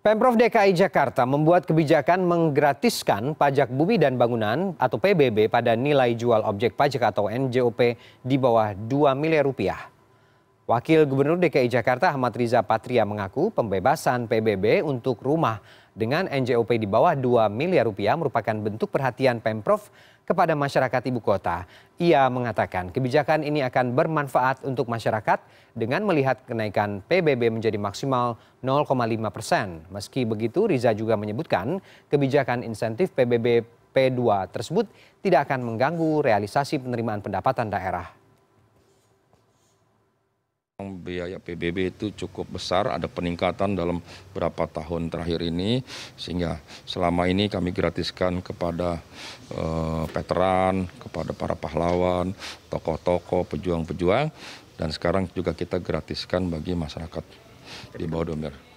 Pemprov DKI Jakarta membuat kebijakan menggratiskan pajak bumi dan bangunan atau PBB pada nilai jual objek pajak atau NJOP di bawah 2 miliar rupiah. Wakil Gubernur DKI Jakarta Ahmad Riza Patria mengaku pembebasan PBB untuk rumah dengan NJOP di bawah 2 miliar rupiah merupakan bentuk perhatian Pemprov kepada masyarakat ibu kota. Ia mengatakan kebijakan ini akan bermanfaat untuk masyarakat dengan melihat kenaikan PBB menjadi maksimal 0,5 persen. Meski begitu, Riza juga menyebutkan kebijakan insentif PBB P2 tersebut tidak akan mengganggu realisasi penerimaan pendapatan daerah. Biaya PBB itu cukup besar, ada peningkatan dalam beberapa tahun terakhir ini, sehingga selama ini kami gratiskan kepada eh, veteran, kepada para pahlawan, tokoh-tokoh, pejuang-pejuang, dan sekarang juga kita gratiskan bagi masyarakat di bawah domir.